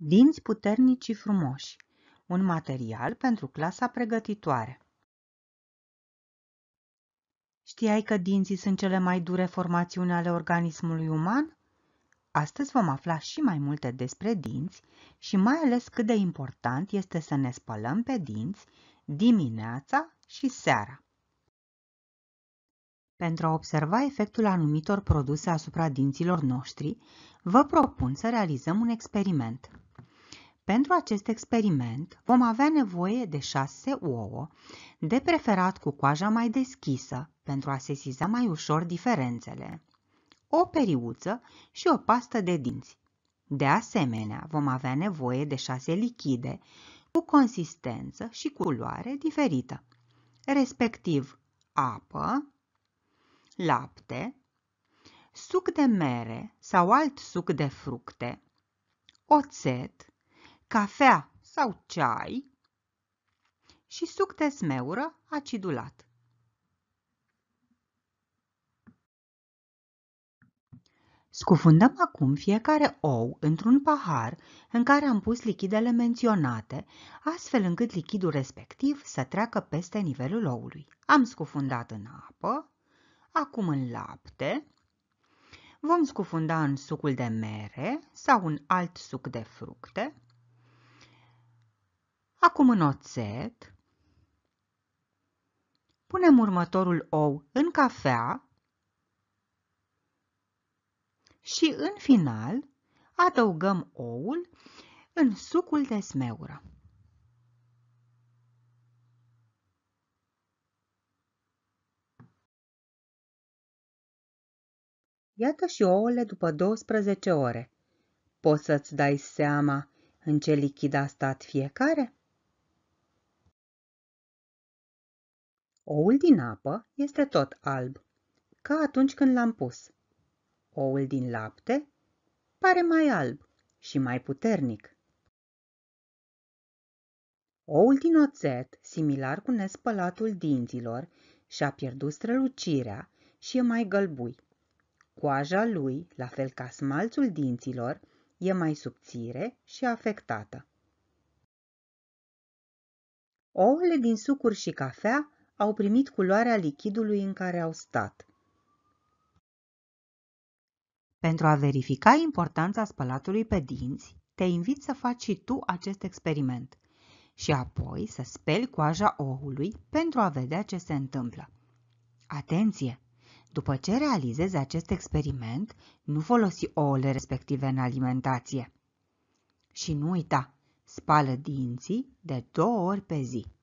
Dinți puternici și frumoși. Un material pentru clasa pregătitoare. Știai că dinții sunt cele mai dure formațiuni ale organismului uman? Astăzi vom afla și mai multe despre dinți și mai ales cât de important este să ne spălăm pe dinți dimineața și seara. Pentru a observa efectul anumitor produse asupra dinților noștri, vă propun să realizăm un experiment. Pentru acest experiment vom avea nevoie de 6 ouă, de preferat cu coaja mai deschisă pentru a sesiza mai ușor diferențele, o periuță și o pastă de dinți. De asemenea, vom avea nevoie de 6 lichide cu consistență și culoare diferită, respectiv apă, lapte, suc de mere sau alt suc de fructe, oțet, cafea sau ceai și suc de smeură acidulat. Scufundăm acum fiecare ou într-un pahar în care am pus lichidele menționate, astfel încât lichidul respectiv să treacă peste nivelul oului. Am scufundat în apă, acum în lapte, vom scufunda în sucul de mere sau un alt suc de fructe, Acum în oțet. Punem următorul ou în cafea și în final adăugăm oul în sucul de smeură. Iată și ouăle după 12 ore. Poți să-ți dai seama în ce lichid a stat fiecare? Oul din apă este tot alb, ca atunci când l-am pus. Oul din lapte pare mai alb și mai puternic. Oul din oțet, similar cu nespălatul dinților, și-a pierdut strălucirea și e mai gălbui. Coaja lui, la fel ca smalțul dinților, e mai subțire și afectată. Ouăle din sucuri și cafea au primit culoarea lichidului în care au stat. Pentru a verifica importanța spălatului pe dinți, te invit să faci și tu acest experiment și apoi să speli coaja oului pentru a vedea ce se întâmplă. Atenție! După ce realizezi acest experiment, nu folosi ouăle respective în alimentație. Și nu uita, spală dinții de două ori pe zi.